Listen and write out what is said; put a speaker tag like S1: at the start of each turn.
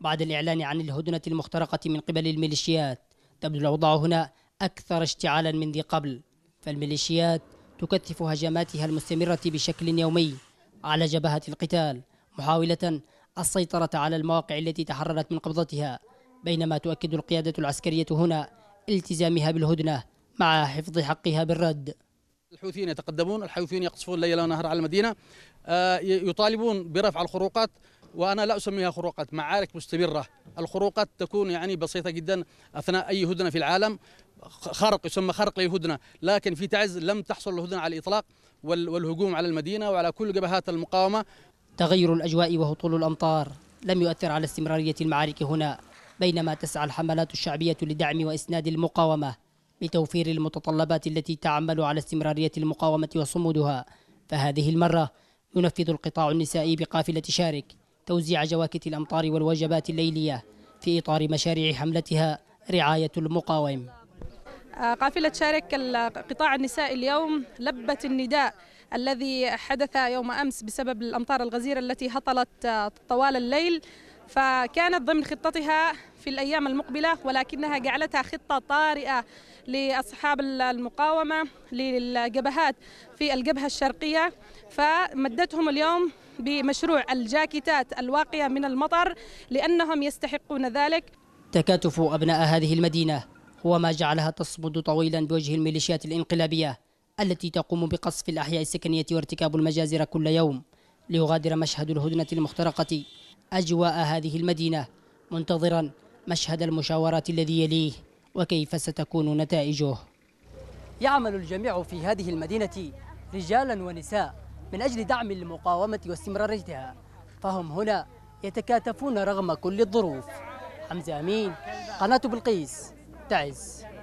S1: بعد الإعلان عن الهدنة المخترقة من قبل الميليشيات تبدو الأوضاع هنا أكثر اشتعالا من ذي قبل فالميليشيات تكثف هجماتها المستمرة بشكل يومي على جبهة القتال محاولة السيطرة على المواقع التي تحررت من قبضتها بينما تؤكد القيادة العسكرية هنا التزامها بالهدنة مع حفظ حقها بالرد
S2: الحوثيين يتقدمون الحوثيين يقصفون ليل ونهار على المدينة آه، يطالبون برفع الخروقات وانا لا اسميها خروقات معارك مستمره الخروقات تكون يعني بسيطه جدا اثناء اي هدنه في العالم خرق يسمى خرق لهدنه لكن في تعز لم تحصل الهدنه على الاطلاق والهجوم على المدينه وعلى كل جبهات المقاومه
S1: تغير الاجواء وهطول الامطار لم يؤثر على استمراريه المعارك هنا بينما تسعى الحملات الشعبيه لدعم واسناد المقاومه لتوفير المتطلبات التي تعمل على استمراريه المقاومه وصمودها فهذه المره ينفذ القطاع النسائي بقافله شارك توزيع جواكت الأمطار والوجبات الليلية في إطار مشاريع حملتها رعاية المقاوم
S3: آه، قافلة شارك القطاع النسائي اليوم لبت النداء الذي حدث يوم أمس بسبب الأمطار الغزيرة التي هطلت آه، طوال الليل فكانت ضمن خطتها في الأيام المقبلة ولكنها جعلتها خطة طارئة لأصحاب المقاومة للجبهات في الجبهة الشرقية فمدتهم اليوم بمشروع الجاكيتات الواقية من المطر لأنهم يستحقون ذلك
S1: تكاتف أبناء هذه المدينة هو ما جعلها تصمد طويلا بوجه الميليشيات الانقلابية التي تقوم بقصف الأحياء السكنية وارتكاب المجازر كل يوم ليغادر مشهد الهدنة المخترقة أجواء هذه المدينة منتظرا مشهد المشاورات الذي يليه وكيف ستكون نتائجه
S4: يعمل الجميع في هذه المدينة رجالا ونساء من أجل دعم المقاومة واستمراريتها فهم هنا يتكاتفون رغم كل الظروف حمزة أمين قناة بلقيس تعز